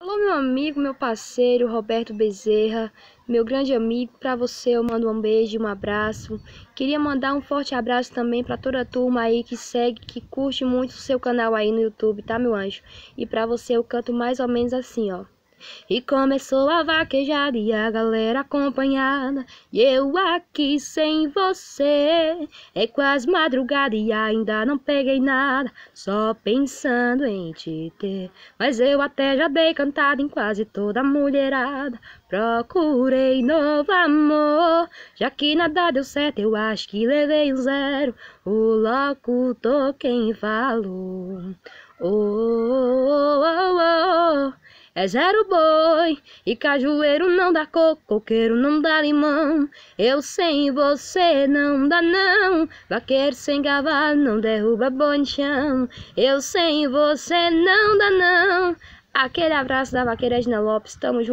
Alô, meu amigo, meu parceiro Roberto Bezerra, meu grande amigo, para você eu mando um beijo, um abraço. Queria mandar um forte abraço também para toda a turma aí que segue, que curte muito o seu canal aí no YouTube, tá, meu anjo? E para você eu canto mais ou menos assim, ó. E começou a vaquejar e a galera acompanhada. E eu aqui sem você. É quase madrugada e ainda não peguei nada. Só pensando em te ter. Mas eu até já dei cantada em quase toda a mulherada. Procurei novo amor. Já que nada deu certo, eu acho que levei o zero. O locutor quem falou. Oh. É zero boi e cajueiro não dá coco, coqueiro não dá limão. Eu sem você não dá não, vaqueiro sem cavalo não derruba boi no chão. Eu sem você não dá não. Aquele abraço da vaqueira Edna Lopes, tamo junto.